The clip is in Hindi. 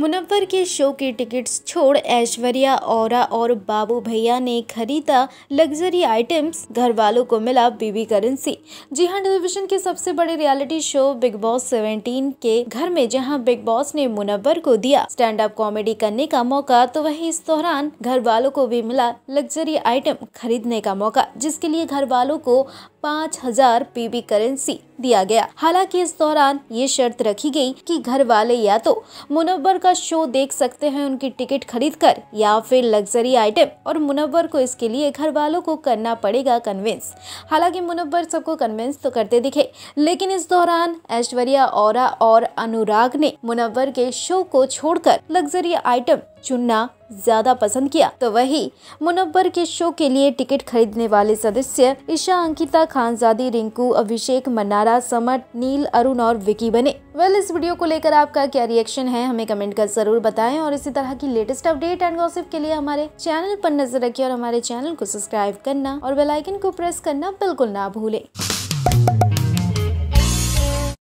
मुनव्वर के शो की टिकट्स छोड़ ऐश्वर्या औरा और बाबू भैया ने खरीदा लग्जरी आइटम्स घर वालों को मिला बीबी करेंसी जी हाँ टेलीविजन के सबसे बड़े रियलिटी शो बिग बॉस 17 के घर में जहां बिग बॉस ने मुनव्वर को दिया स्टैंड अप कॉमेडी करने का मौका तो वहीं इस दौरान घर वालों को भी मिला लग्जरी आइटम खरीदने का मौका जिसके लिए घर वालों को पाँच हजार करेंसी दिया गया हालांकि इस दौरान ये शर्त रखी गई कि घर वाले या तो मुनव्वर का शो देख सकते हैं उनकी टिकट खरीद कर या फिर लग्जरी आइटम और मुनव्वर को इसके लिए घर वालों को करना पड़ेगा कन्विंस हालांकि मुनव्वर सबको कन्विंस तो करते दिखे लेकिन इस दौरान ऐश्वर्या और और अनुराग ने मुनव्वर के शो को छोड़कर लग्जरी आइटम चुनना ज्यादा पसंद किया तो वही मुनव्वर के शो के लिए टिकट खरीदने वाले सदस्य ईशा अंकिता खानजादी रिंकू अभिषेक मन्नारा समर नील अरुण और विकी बने वेल well, इस वीडियो को लेकर आपका क्या रिएक्शन है हमें कमेंट कर जरूर बताएं और इसी तरह की लेटेस्ट अपडेट एंड गॉसिप के लिए हमारे चैनल पर नजर रखिए और हमारे चैनल को सब्सक्राइब करना और बेलाइकन को प्रेस करना बिल्कुल ना भूलें